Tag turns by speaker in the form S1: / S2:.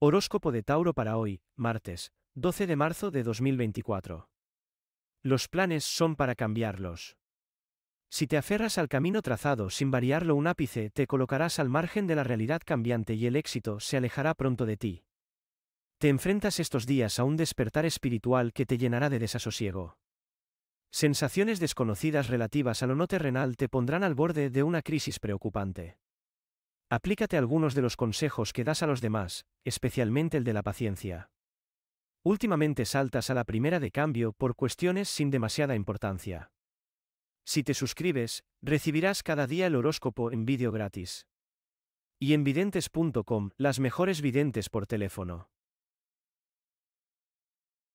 S1: Horóscopo de Tauro para hoy, martes, 12 de marzo de 2024. Los planes son para cambiarlos. Si te aferras al camino trazado sin variarlo un ápice, te colocarás al margen de la realidad cambiante y el éxito se alejará pronto de ti. Te enfrentas estos días a un despertar espiritual que te llenará de desasosiego. Sensaciones desconocidas relativas a lo no terrenal te pondrán al borde de una crisis preocupante. Aplícate algunos de los consejos que das a los demás, especialmente el de la paciencia. Últimamente saltas a la primera de cambio por cuestiones sin demasiada importancia. Si te suscribes, recibirás cada día el horóscopo en vídeo gratis. Y en videntes.com, las mejores videntes por teléfono.